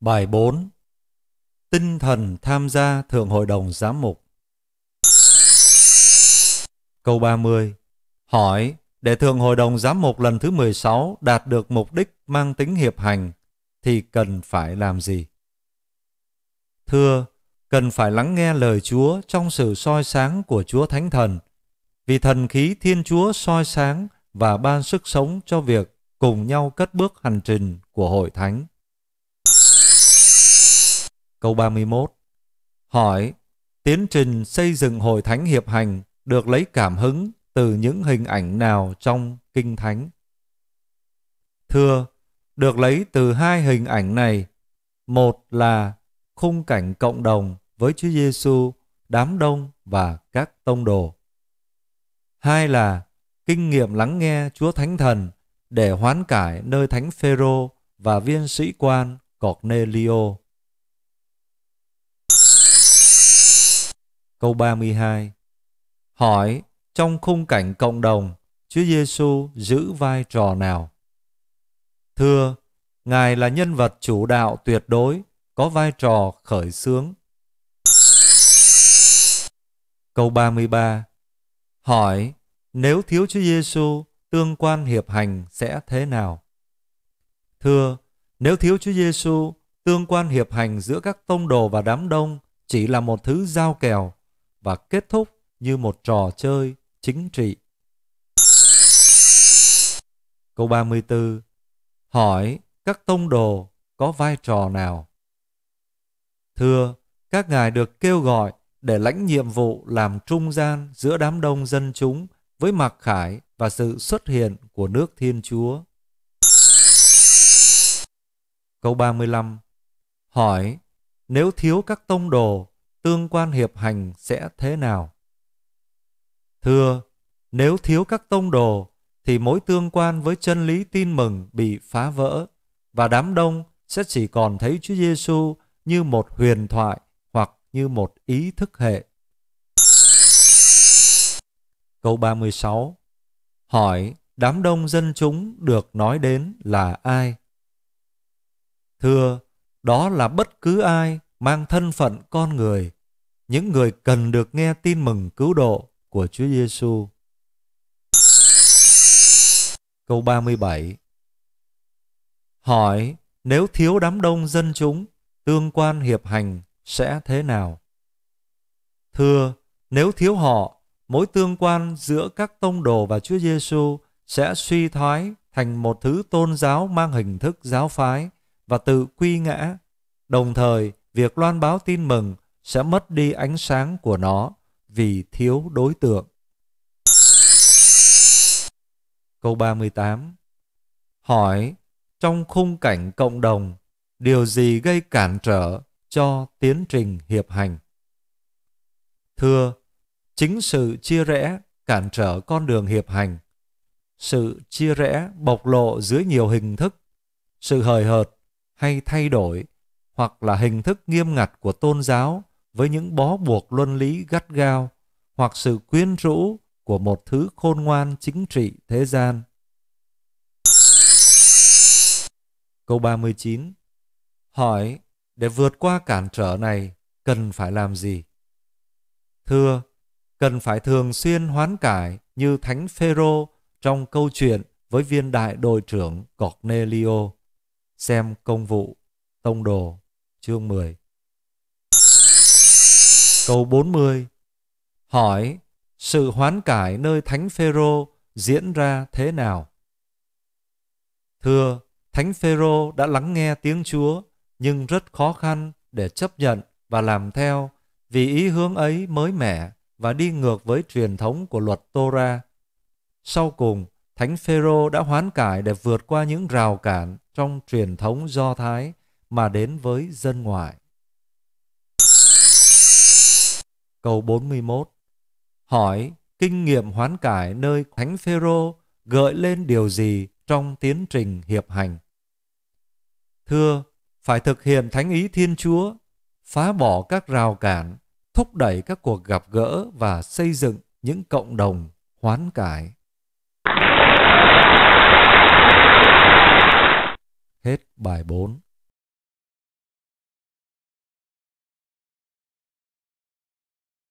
Bài 4 Tinh thần tham gia Thượng Hội đồng Giám mục Câu 30 Hỏi Để Thượng Hội đồng Giám mục lần thứ 16 đạt được mục đích mang tính hiệp hành thì cần phải làm gì? Thưa, cần phải lắng nghe lời Chúa trong sự soi sáng của Chúa Thánh Thần, vì thần khí Thiên Chúa soi sáng và ban sức sống cho việc cùng nhau cất bước hành trình của hội thánh. Câu 31 Hỏi Tiến trình xây dựng hội thánh hiệp hành được lấy cảm hứng từ những hình ảnh nào trong Kinh Thánh? Thưa, được lấy từ hai hình ảnh này. Một là khung cảnh cộng đồng với Chúa Giêsu, đám đông và các tông đồ. Hai là kinh nghiệm lắng nghe Chúa Thánh Thần để hoán cải nơi Thánh Phêrô và viên sĩ quan Cornelio. Câu 32 Hỏi, trong khung cảnh cộng đồng, Chúa Giêsu giữ vai trò nào? Thưa, Ngài là nhân vật chủ đạo tuyệt đối, có vai trò khởi xướng. Câu 33 Hỏi, nếu thiếu Chúa Giêsu, tương quan hiệp hành sẽ thế nào? Thưa, nếu thiếu Chúa Giêsu, tương quan hiệp hành giữa các tông đồ và đám đông chỉ là một thứ giao kèo và kết thúc như một trò chơi chính trị. Câu 34. Hỏi các tông đồ có vai trò nào? Thưa, các ngài được kêu gọi để lãnh nhiệm vụ làm trung gian giữa đám đông dân chúng với mặc khải và sự xuất hiện của nước Thiên Chúa. Câu 35 Hỏi, nếu thiếu các tông đồ tương quan hiệp hành sẽ thế nào? Thưa, nếu thiếu các tông đồ, thì mối tương quan với chân lý tin mừng bị phá vỡ, và đám đông sẽ chỉ còn thấy Chúa Giêsu như một huyền thoại hoặc như một ý thức hệ. Câu 36 Hỏi đám đông dân chúng được nói đến là ai? Thưa, đó là bất cứ ai mang thân phận con người những người cần được nghe tin mừng cứu độ của Chúa Giêsu. Câu 37 Hỏi, nếu thiếu đám đông dân chúng, tương quan hiệp hành sẽ thế nào? Thưa, nếu thiếu họ, mối tương quan giữa các tông đồ và Chúa Giêsu sẽ suy thoái thành một thứ tôn giáo mang hình thức giáo phái và tự quy ngã. Đồng thời, việc loan báo tin mừng sẽ mất đi ánh sáng của nó vì thiếu đối tượng. Câu 38 Hỏi, trong khung cảnh cộng đồng, điều gì gây cản trở cho tiến trình hiệp hành? Thưa, chính sự chia rẽ cản trở con đường hiệp hành. Sự chia rẽ bộc lộ dưới nhiều hình thức, sự hời hợt hay thay đổi hoặc là hình thức nghiêm ngặt của tôn giáo với những bó buộc luân lý gắt gao hoặc sự quyến rũ của một thứ khôn ngoan chính trị thế gian. Câu 39 Hỏi, để vượt qua cản trở này, cần phải làm gì? Thưa, cần phải thường xuyên hoán cải như Thánh Phêrô trong câu chuyện với viên đại đội trưởng Cornelio. Xem công vụ, tông đồ, chương 10. Câu 40 Hỏi sự hoán cải nơi Thánh Phêrô diễn ra thế nào? Thưa, Thánh Phêrô đã lắng nghe tiếng Chúa nhưng rất khó khăn để chấp nhận và làm theo vì ý hướng ấy mới mẻ và đi ngược với truyền thống của luật Torah. Sau cùng, Thánh Phêrô đã hoán cải để vượt qua những rào cản trong truyền thống Do Thái mà đến với dân ngoại. câu 41. Hỏi kinh nghiệm hoán cải nơi Thánh Phêrô gợi lên điều gì trong tiến trình hiệp hành? Thưa, phải thực hiện thánh ý Thiên Chúa, phá bỏ các rào cản, thúc đẩy các cuộc gặp gỡ và xây dựng những cộng đồng hoán cải. Hết bài 4